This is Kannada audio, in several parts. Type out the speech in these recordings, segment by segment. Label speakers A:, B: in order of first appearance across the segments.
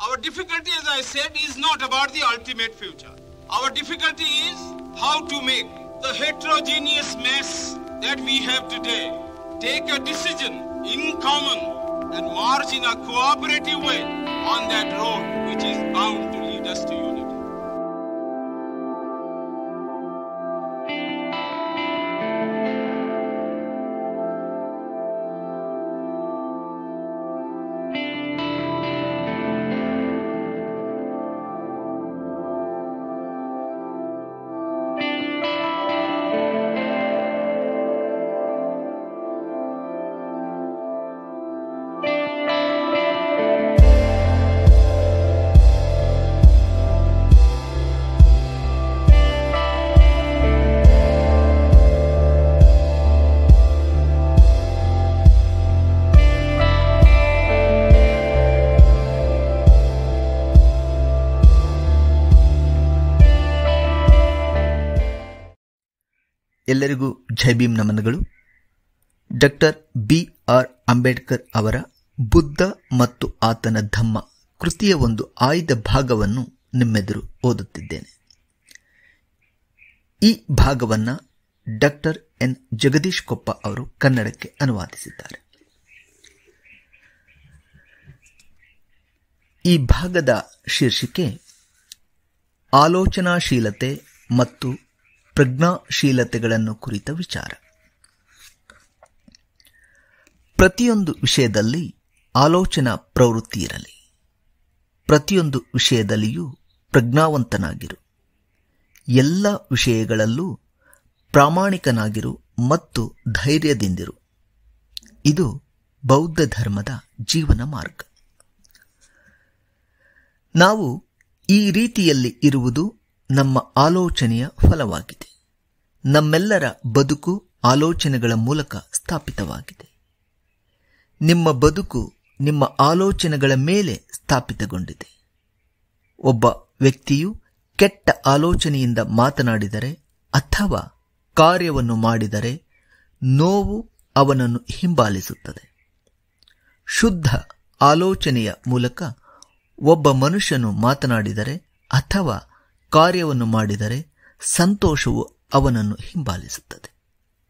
A: Our difficulty, as I said, is not about the ultimate future. Our difficulty is how to make the heterogeneous mess that we have today take a decision in common and march in a cooperative way on that road which is bound to lead us to you. ಎಲ್ಲರಿಗೂ ಭೀಮ್ ನಮನಗಳು ಡಾಕ್ಟರ್ ಬಿ ಆರ್ ಅಂಬೇಡ್ಕರ್ ಅವರ ಬುದ್ಧ ಮತ್ತು ಆತನ ಧಮ್ಮ ಕೃತಿಯ ಒಂದು ಆಯ್ದ ಭಾಗವನ್ನು ನಿಮ್ಮೆದುರು ಓದುತ್ತಿದ್ದೇನೆ ಈ ಭಾಗವನ್ನು ಡಾಕ್ಟರ್ ಎನ್ ಜಗದೀಶ್ ಕೊಪ್ಪ ಅವರು ಕನ್ನಡಕ್ಕೆ ಅನುವಾದಿಸಿದ್ದಾರೆ ಈ ಭಾಗದ ಶೀರ್ಷಿಕೆ ಆಲೋಚನಾಶೀಲತೆ ಮತ್ತು ಪ್ರಜ್ಞಾಶೀಲತೆಗಳನ್ನು ಕುರಿತ ವಿಚಾರ ಪ್ರತಿಯೊಂದು ವಿಷಯದಲ್ಲಿ ಆಲೋಚನಾ ಪ್ರವೃತ್ತಿ ಇರಲಿ ಪ್ರತಿಯೊಂದು ವಿಷಯದಲ್ಲಿಯೂ ಪ್ರಜ್ಞಾವಂತನಾಗಿರು ಎಲ್ಲ ವಿಷಯಗಳಲ್ಲೂ ಪ್ರಾಮಾಣಿಕನಾಗಿರು ಮತ್ತು ಧೈರ್ಯದಿಂದಿರು ಇದು ಬೌದ್ಧ ಧರ್ಮದ ಜೀವನ ಮಾರ್ಗ ನಾವು ಈ ರೀತಿಯಲ್ಲಿ ಇರುವುದು ನಮ್ಮ ಆಲೋಚನೆಯ ಫಲವಾಗಿದೆ ನಮ್ಮೆಲ್ಲರ ಬದುಕು ಆಲೋಚನೆಗಳ ಮೂಲಕ ಸ್ಥಾಪಿತವಾಗಿದೆ ನಿಮ್ಮ ಬದುಕು ನಿಮ್ಮ ಆಲೋಚನೆಗಳ ಮೇಲೆ ಸ್ಥಾಪಿತಗೊಂಡಿದೆ ಒಬ್ಬ ವ್ಯಕ್ತಿಯು ಕೆಟ್ಟ ಆಲೋಚನೆಯಿಂದ ಮಾತನಾಡಿದರೆ ಅಥವಾ ಕಾರ್ಯವನ್ನು ಮಾಡಿದರೆ ನೋವು ಅವನನ್ನು ಹಿಂಬಾಲಿಸುತ್ತದೆ ಶುದ್ಧ ಆಲೋಚನೆಯ ಮೂಲಕ ಒಬ್ಬ ಮನುಷ್ಯನು ಮಾತನಾಡಿದರೆ ಅಥವಾ ಕಾರ್ಯವನ್ನು ಮಾಡಿದರೆ ಸಂತೋಷವು ಅವನನ್ನು ಹಿಂಬಾಲಿಸುತ್ತದೆ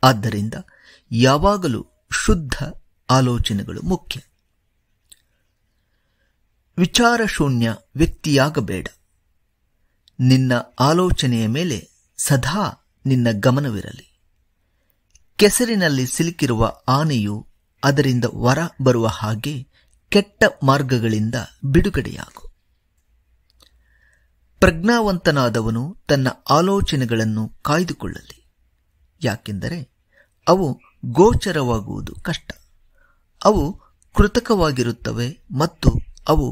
A: ಆದ್ದರಿಂದ ಯಾವಾಗಲೂ ಶುದ್ಧ ಆಲೋಚನೆಗಳು ಮುಖ್ಯ ವಿಚಾರಶೂನ್ಯ ವ್ಯಕ್ತಿಯಾಗಬೇಡ ನಿನ್ನ ಆಲೋಚನೆಯ ಮೇಲೆ ಸದಾ ನಿನ್ನ ಗಮನವಿರಲಿ ಕೆಸರಿನಲ್ಲಿ ಸಿಲುಕಿರುವ ಆನೆಯು ಅದರಿಂದ ವರ ಬರುವ ಹಾಗೆ ಕೆಟ್ಟ ಮಾರ್ಗಗಳಿಂದ ಬಿಡುಗಡೆಯಾಗು ಪ್ರಜ್ಞಾವಂತನಾದವನು ತನ್ನ ಆಲೋಚನೆಗಳನ್ನು ಕಾಯ್ದುಕೊಳ್ಳಲಿ ಯಾಕೆಂದರೆ ಅವು ಗೋಚರವಾಗುವುದು ಕಷ್ಟ ಅವು ಕೃತಕವಾಗಿರುತ್ತವೆ ಮತ್ತು ಅವು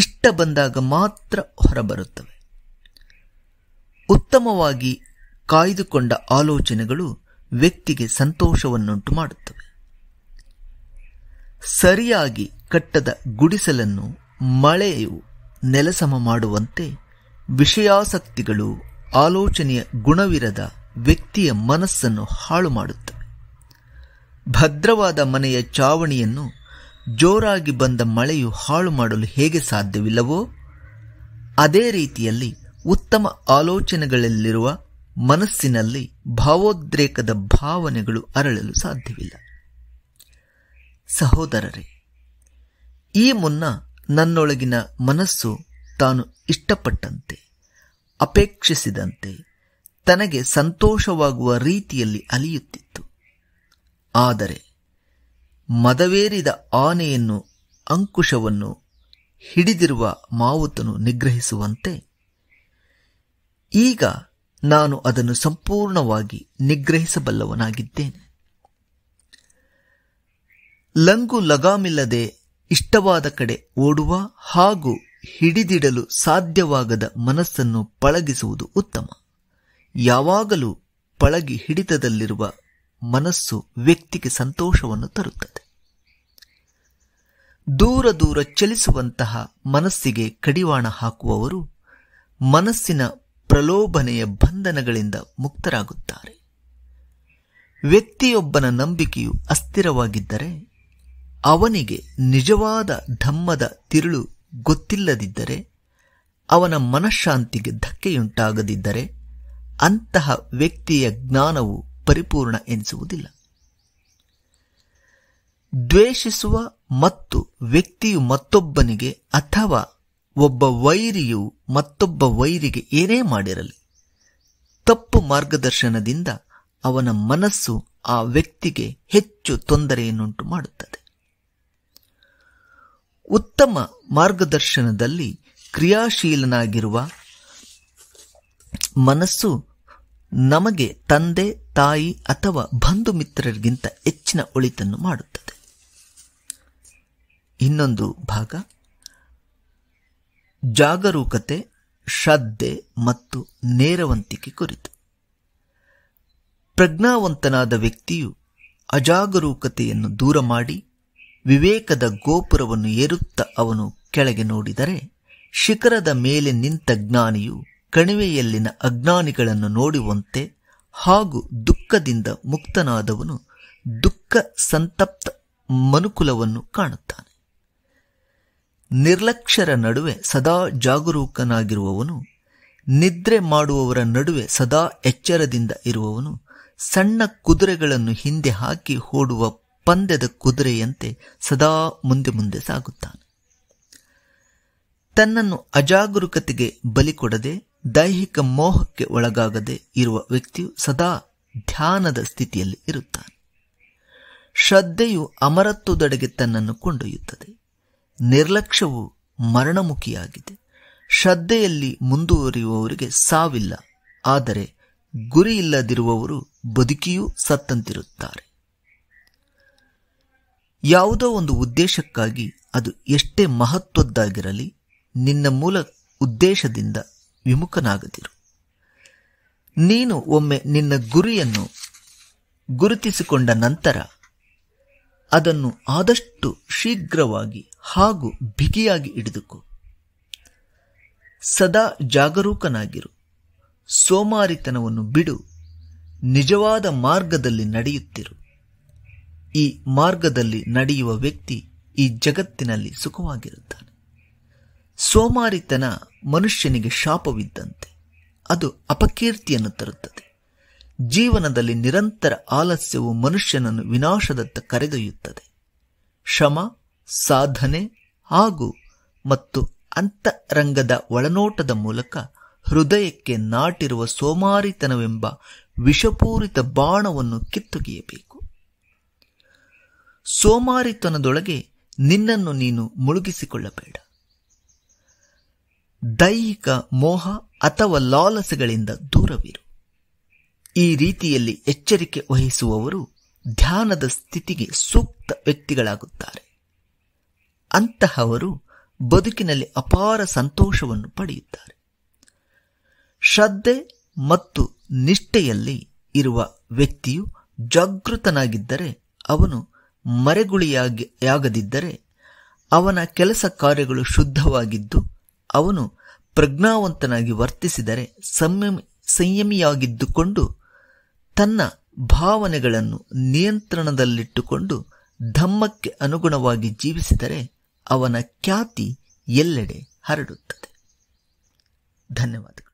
A: ಇಷ್ಟ ಬಂದಾಗ ಮಾತ್ರ ಹೊರಬರುತ್ತವೆ ಉತ್ತಮವಾಗಿ ಕಾಯ್ದುಕೊಂಡ ಆಲೋಚನೆಗಳು ವ್ಯಕ್ತಿಗೆ ಸಂತೋಷವನ್ನುಂಟು ಮಾಡುತ್ತವೆ ಸರಿಯಾಗಿ ಕಟ್ಟದ ಗುಡಿಸಲನ್ನು ಮಳೆಯು ನೆಲಸಮ ಮಾಡುವಂತೆ ವಿಷಯಾಸಕ್ತಿಗಳು ಆಲೋಚನೆಯ ಗುಣವಿರದ ವ್ಯಕ್ತಿಯ ಮನಸ್ಸನ್ನು ಹಾಳು ಮಾಡುತ್ತವೆ ಭದ್ರವಾದ ಮನೆಯ ಚಾವಣಿಯನ್ನು ಜೋರಾಗಿ ಬಂದ ಮಳೆಯು ಹಾಳು ಮಾಡಲು ಹೇಗೆ ಸಾಧ್ಯವಿಲ್ಲವೋ ಅದೇ ರೀತಿಯಲ್ಲಿ ಉತ್ತಮ ಆಲೋಚನೆಗಳಲ್ಲಿರುವ ಮನಸ್ಸಿನಲ್ಲಿ ಭಾವೋದ್ರೇಕದ ಭಾವನೆಗಳು ಅರಳಲು ಸಾಧ್ಯವಿಲ್ಲ ಸಹೋದರರೇ ಈ ಮುನ್ನ ನನ್ನೊಳಗಿನ ಮನಸ್ಸು ತಾನು ಇಷ್ಟಪಟ್ಟಂತೆ ಅಪೇಕ್ಷಿಸಿದಂತೆ ತನಗೆ ಸಂತೋಷವಾಗುವ ರೀತಿಯಲ್ಲಿ ಅಲಿಯುತ್ತಿತ್ತು ಆದರೆ ಮದವೇರಿದ ಆನೆಯನ್ನು ಅಂಕುಶವನ್ನು ಹಿಡಿದಿರುವ ಮಾವುತನು ನಿಗ್ರಹಿಸುವಂತೆ ಈಗ ನಾನು ಅದನ್ನು ಸಂಪೂರ್ಣವಾಗಿ ನಿಗ್ರಹಿಸಬಲ್ಲವನಾಗಿದ್ದೇನೆ ಲಂಗು ಲಗಾಮಿಲ್ಲದೆ ಇಷ್ಟವಾದ ಕಡೆ ಓಡುವ ಹಾಗೂ ಹಿಡಿದಿಡಲು ಸಾಧ್ಯವಾಗದ ಮನಸ್ಸನ್ನು ಪಳಗಿಸುವುದು ಉತ್ತಮ ಯಾವಾಗಲೂ ಪಳಗಿ ಹಿಡಿತದಲ್ಲಿರುವ ಮನಸ್ಸು ವ್ಯಕ್ತಿಗೆ ಸಂತೋಷವನ್ನು ತರುತ್ತದೆ ದೂರ ದೂರ ಚಲಿಸುವಂತಹ ಮನಸ್ಸಿಗೆ ಕಡಿವಾಣ ಹಾಕುವವರು ಮನಸ್ಸಿನ ಪ್ರಲೋಭನೆಯ ಬಂಧನಗಳಿಂದ ಮುಕ್ತರಾಗುತ್ತಾರೆ ವ್ಯಕ್ತಿಯೊಬ್ಬನ ನಂಬಿಕೆಯು ಅಸ್ಥಿರವಾಗಿದ್ದರೆ ಅವನಿಗೆ ನಿಜವಾದ ಧಮ್ಮದ ತಿರುಳು ಗೊತ್ತಿಲ್ಲದಿದ್ದರೆ ಅವನ ಮನಃಶಾಂತಿಗೆ ಧಕ್ಕೆಯುಂಟಾಗದಿದ್ದರೆ ಅಂತಹ ವ್ಯಕ್ತಿಯ ಜ್ಞಾನವು ಪರಿಪೂರ್ಣ ಎನಿಸುವುದಿಲ್ಲ ದ್ವೇಷಿಸುವ ಮತ್ತು ವ್ಯಕ್ತಿಯು ಮತ್ತೊಬ್ಬನಿಗೆ ಅಥವಾ ಒಬ್ಬ ವೈರಿಯು ಮತ್ತೊಬ್ಬ ವೈರಿಗೆ ಏನೇ ಮಾಡಿರಲಿ ತಪ್ಪು ಮಾರ್ಗದರ್ಶನದಿಂದ ಅವನ ಮನಸ್ಸು ಆ ವ್ಯಕ್ತಿಗೆ ಹೆಚ್ಚು ತೊಂದರೆಯನ್ನುಂಟು ಮಾಡುತ್ತದೆ ಉತ್ತಮ ಮಾರ್ಗದರ್ಶನದಲ್ಲಿ ಕ್ರಿಯಾಶೀಲನಾಗಿರುವ ಮನಸ್ಸು ನಮಗೆ ತಂದೆ ತಾಯಿ ಅಥವಾ ಬಂಧು ಮಿತ್ರರಿಗಿಂತ ಹೆಚ್ಚಿನ ಒಳಿತನ್ನು ಮಾಡುತ್ತದೆ ಇನ್ನೊಂದು ಭಾಗ ಜಾಗರೂಕತೆ ಶ್ರದ್ಧೆ ಮತ್ತು ನೇರವಂತಿಕೆ ಕುರಿತು ಪ್ರಜ್ಞಾವಂತನಾದ ವ್ಯಕ್ತಿಯು ಅಜಾಗರೂಕತೆಯನ್ನು ದೂರ ಮಾಡಿ ವಿವೇಕದ ಗೋಪುರವನ್ನು ಏರುತ್ತ ಅವನು ಕೆಳಗೆ ನೋಡಿದರೆ ಶಿಖರದ ಮೇಲೆ ನಿಂತ ಜ್ಞಾನಿಯು ಕಣಿವೆಯಲ್ಲಿನ ಅಜ್ಞಾನಿಗಳನ್ನು ನೋಡುವಂತೆ ಹಾಗೂ ದುಃಖದಿಂದ ಮುಕ್ತನಾದವನು ದುಃಖ ಸಂತಪ್ತ ಮನುಕುಲವನ್ನು ಕಾಣುತ್ತಾನೆ ನಿರ್ಲಕ್ಷ್ಯರ ನಡುವೆ ಸದಾ ಜಾಗರೂಕನಾಗಿರುವವನು ನಿದ್ರೆ ಮಾಡುವವರ ನಡುವೆ ಸದಾ ಎಚ್ಚರದಿಂದ ಇರುವವನು ಸಣ್ಣ ಕುದುರೆಗಳನ್ನು ಹಿಂದೆ ಹಾಕಿ ಓಡುವ ಪಂದ್ಯದ ಕುದುರೆಯಂತೆ ಸದಾ ಮುಂದೆ ಮುಂದೆ ಸಾಗುತ್ತಾನೆ ತನ್ನನ್ನು ಅಜಾಗರೂಕತೆಗೆ ಬಲಿ ದೈಹಿಕ ಮೋಹಕ್ಕೆ ಒಳಗಾಗದೆ ಇರುವ ವ್ಯಕ್ತಿಯು ಸದಾ ಧ್ಯಾನದ ಸ್ಥಿತಿಯಲ್ಲಿ ಇರುತ್ತಾನೆ ಶ್ರದ್ಧೆಯು ಅಮರತ್ವದೊಡೆಗೆ ತನ್ನನ್ನು ಕೊಂಡೊಯ್ಯುತ್ತದೆ ನಿರ್ಲಕ್ಷ್ಯವು ಮರಣಮುಖಿಯಾಗಿದೆ ಶ್ರದ್ಧೆಯಲ್ಲಿ ಮುಂದುವರಿಯುವವರಿಗೆ ಸಾವಿಲ್ಲ ಆದರೆ ಗುರಿಯಿಲ್ಲದಿರುವವರು ಬದುಕಿಯೂ ಸತ್ತಂತಿರುತ್ತಾರೆ ಯಾವುದೋ ಒಂದು ಉದ್ದೇಶಕ್ಕಾಗಿ ಅದು ಎಷ್ಟೇ ಮಹತ್ವದ್ದಾಗಿರಲಿ ನಿನ್ನ ಮೂಲ ಉದ್ದೇಶದಿಂದ ವಿಮುಖನಾಗದಿರು ನೀನು ಒಮ್ಮೆ ನಿನ್ನ ಗುರಿಯನ್ನು ಗುರುತಿಸಿಕೊಂಡ ನಂತರ ಅದನ್ನು ಆದಷ್ಟು ಶೀಘ್ರವಾಗಿ ಹಾಗೂ ಬಿಗಿಯಾಗಿ ಹಿಡಿದುಕು ಸದಾ ಜಾಗರೂಕನಾಗಿರು ಸೋಮಾರಿತನವನ್ನು ಬಿಡು ನಿಜವಾದ ಮಾರ್ಗದಲ್ಲಿ ನಡೆಯುತ್ತಿರು ಈ ಮಾರ್ಗದಲ್ಲಿ ನಡೆಯುವ ವ್ಯಕ್ತಿ ಈ ಜಗತ್ತಿನಲ್ಲಿ ಸುಖವಾಗಿರುತ್ತಾನೆ ಸೋಮಾರಿತನ ಮನುಷ್ಯನಿಗೆ ಶಾಪವಿದ್ದಂತೆ ಅದು ಅಪಕೀರ್ತಿಯನ್ನು ತರುತ್ತದೆ ಜೀವನದಲ್ಲಿ ನಿರಂತರ ಆಲಸ್ಯವು ಮನುಷ್ಯನನ್ನು ವಿನಾಶದತ್ತ ಕರೆದೊಯ್ಯುತ್ತದೆ ಶ್ರಮ ಸಾಧನೆ ಹಾಗೂ ಮತ್ತು ಅಂತರಂಗದ ಒಳನೋಟದ ಮೂಲಕ ಹೃದಯಕ್ಕೆ ನಾಟಿರುವ ಸೋಮಾರಿತನವೆಂಬ ವಿಷಪೂರಿತ ಬಾಣವನ್ನು ಕಿತ್ತೊಗೆಯಬೇಕು ಸೋಮಾರಿತನದೊಳಗೆ ನಿನ್ನನ್ನು ನೀನು ಮುಳುಗಿಸಿಕೊಳ್ಳಬೇಡ ದೈಹಿಕ ಮೋಹ ಅಥವಾ ಲಾಲಸಗಳಿಂದ ದೂರವಿರು ಈ ರೀತಿಯಲ್ಲಿ ಎಚ್ಚರಿಕೆ ವಹಿಸುವವರು ಧ್ಯಾನದ ಸ್ಥಿತಿಗೆ ಸೂಕ್ತ ವ್ಯಕ್ತಿಗಳಾಗುತ್ತಾರೆ ಅಂತಹವರು ಬದುಕಿನಲ್ಲಿ ಅಪಾರ ಸಂತೋಷವನ್ನು ಪಡೆಯುತ್ತಾರೆ ಶ್ರದ್ಧೆ ಮತ್ತು ನಿಷ್ಠೆಯಲ್ಲಿ ಇರುವ ವ್ಯಕ್ತಿಯು ಜಾಗೃತನಾಗಿದ್ದರೆ ಅವನು ಮರೆಗುಳಿಯಾಗದಿದ್ದರೆ ಅವನ ಕೆಲಸ ಕಾರ್ಯಗಳು ಶುದ್ಧವಾಗಿದ್ದು ಅವನು ಪ್ರಜ್ಞಾವಂತನಾಗಿ ವರ್ತಿಸಿದರೆ ಸಂಯಮ ಸಂಯಮಿಯಾಗಿದ್ದುಕೊಂಡು ತನ್ನ ಭಾವನೆಗಳನ್ನು ನಿಯಂತ್ರಣದಲ್ಲಿಟ್ಟುಕೊಂಡು ಧಮ್ಮಕ್ಕೆ ಅನುಗುಣವಾಗಿ ಜೀವಿಸಿದರೆ ಅವನ ಖ್ಯಾತಿ ಎಲ್ಲೆಡೆ ಹರಡುತ್ತದೆ ಧನ್ಯವಾದಗಳು